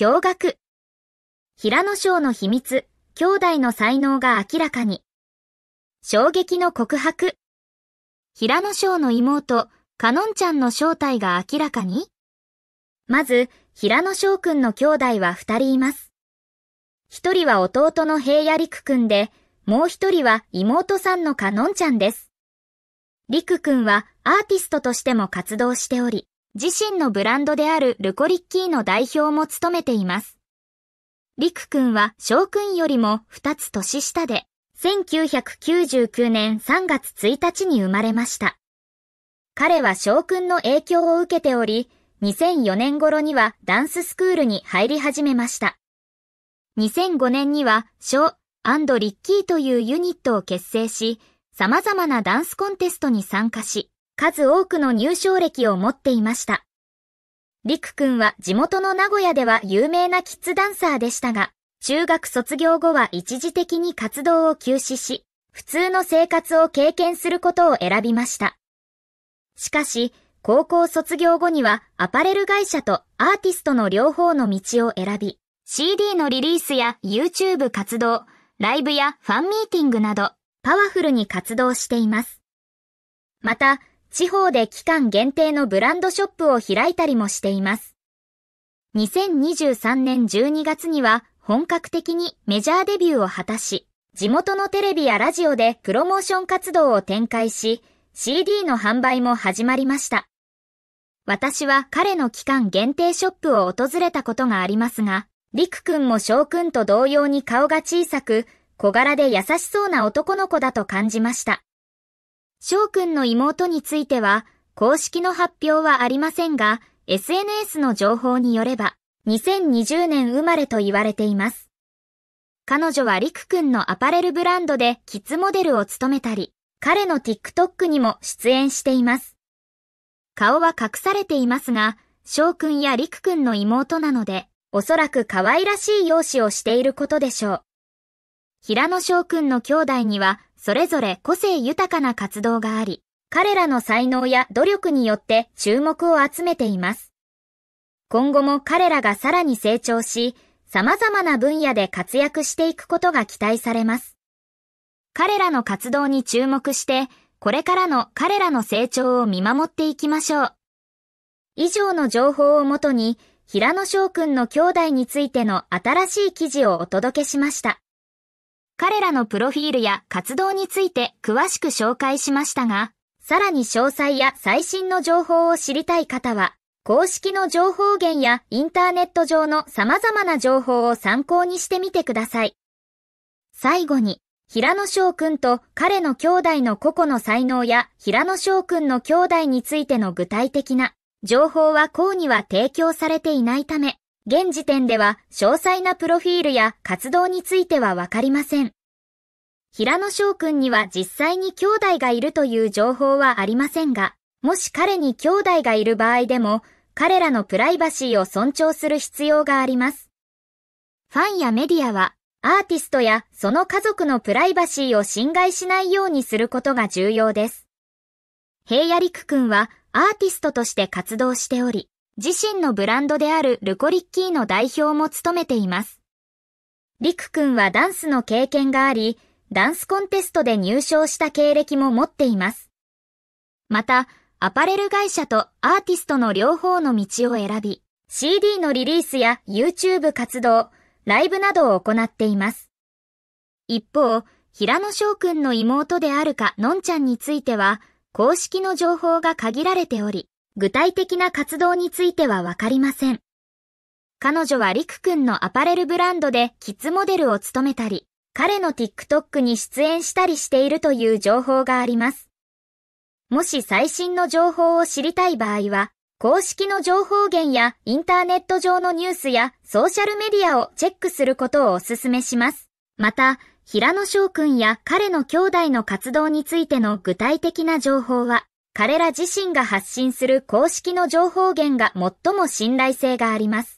驚愕。平野翔の秘密、兄弟の才能が明らかに。衝撃の告白。平野翔の妹、かのんちゃんの正体が明らかにまず、平野翔くんの兄弟は二人います。一人は弟の平野陸くんで、もう一人は妹さんのかのんちゃんです。陸くんはアーティストとしても活動しており、自身のブランドであるルコリッキーの代表も務めています。リク君は翔君よりも2つ年下で、1999年3月1日に生まれました。彼は翔君の影響を受けており、2004年頃にはダンススクールに入り始めました。2005年には翔リッキーというユニットを結成し、様々なダンスコンテストに参加し、数多くの入賞歴を持っていました。りくくんは地元の名古屋では有名なキッズダンサーでしたが、中学卒業後は一時的に活動を休止し、普通の生活を経験することを選びました。しかし、高校卒業後にはアパレル会社とアーティストの両方の道を選び、CD のリリースや YouTube 活動、ライブやファンミーティングなど、パワフルに活動しています。また、地方で期間限定のブランドショップを開いたりもしています。2023年12月には本格的にメジャーデビューを果たし、地元のテレビやラジオでプロモーション活動を展開し、CD の販売も始まりました。私は彼の期間限定ショップを訪れたことがありますが、りくくんも翔くんと同様に顔が小さく、小柄で優しそうな男の子だと感じました。翔くんの妹については、公式の発表はありませんが、SNS の情報によれば、2020年生まれと言われています。彼女はりくくんのアパレルブランドでキッズモデルを務めたり、彼の TikTok にも出演しています。顔は隠されていますが、翔くんやりくくんの妹なので、おそらく可愛らしい容姿をしていることでしょう。平野翔くんの兄弟にはそれぞれ個性豊かな活動があり、彼らの才能や努力によって注目を集めています。今後も彼らがさらに成長し、様々な分野で活躍していくことが期待されます。彼らの活動に注目して、これからの彼らの成長を見守っていきましょう。以上の情報をもとに、平野翔くんの兄弟についての新しい記事をお届けしました。彼らのプロフィールや活動について詳しく紹介しましたが、さらに詳細や最新の情報を知りたい方は、公式の情報源やインターネット上の様々な情報を参考にしてみてください。最後に、平野翔くんと彼の兄弟の個々の才能や平野翔くんの兄弟についての具体的な情報はうには提供されていないため、現時点では詳細なプロフィールや活動についてはわかりません。平野翔くんには実際に兄弟がいるという情報はありませんが、もし彼に兄弟がいる場合でも、彼らのプライバシーを尊重する必要があります。ファンやメディアは、アーティストやその家族のプライバシーを侵害しないようにすることが重要です。平野陸くんはアーティストとして活動しており、自身のブランドであるルコリッキーの代表も務めています。リク君はダンスの経験があり、ダンスコンテストで入賞した経歴も持っています。また、アパレル会社とアーティストの両方の道を選び、CD のリリースや YouTube 活動、ライブなどを行っています。一方、平野翔くんの妹であるかのんちゃんについては、公式の情報が限られており、具体的な活動についてはわかりません。彼女は陸くくんのアパレルブランドでキッズモデルを務めたり、彼の TikTok に出演したりしているという情報があります。もし最新の情報を知りたい場合は、公式の情報源やインターネット上のニュースやソーシャルメディアをチェックすることをお勧めします。また、平野翔くんや彼の兄弟の活動についての具体的な情報は、彼ら自身が発信する公式の情報源が最も信頼性があります。